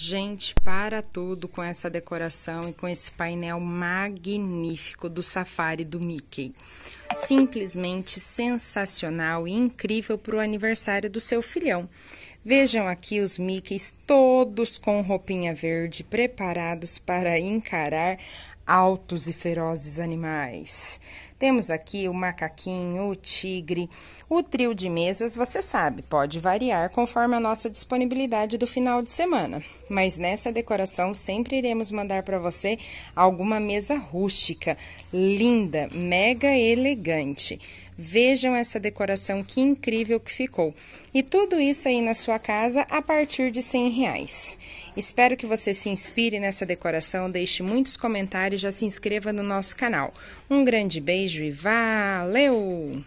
Gente, para tudo com essa decoração e com esse painel magnífico do safari do Mickey. Simplesmente sensacional e incrível para o aniversário do seu filhão. Vejam aqui os Mickeys todos com roupinha verde, preparados para encarar altos e ferozes animais. Temos aqui o macaquinho, o tigre, o trio de mesas, você sabe, pode variar conforme a nossa disponibilidade do final de semana. Mas nessa decoração sempre iremos mandar para você alguma mesa rústica, linda, mega elegante. Vejam essa decoração que incrível que ficou. E tudo isso aí na sua casa a partir de 100 reais. Espero que você se inspire nessa decoração, deixe muitos comentários, já se inscreva no nosso canal. Um grande beijo Beijo e valeu!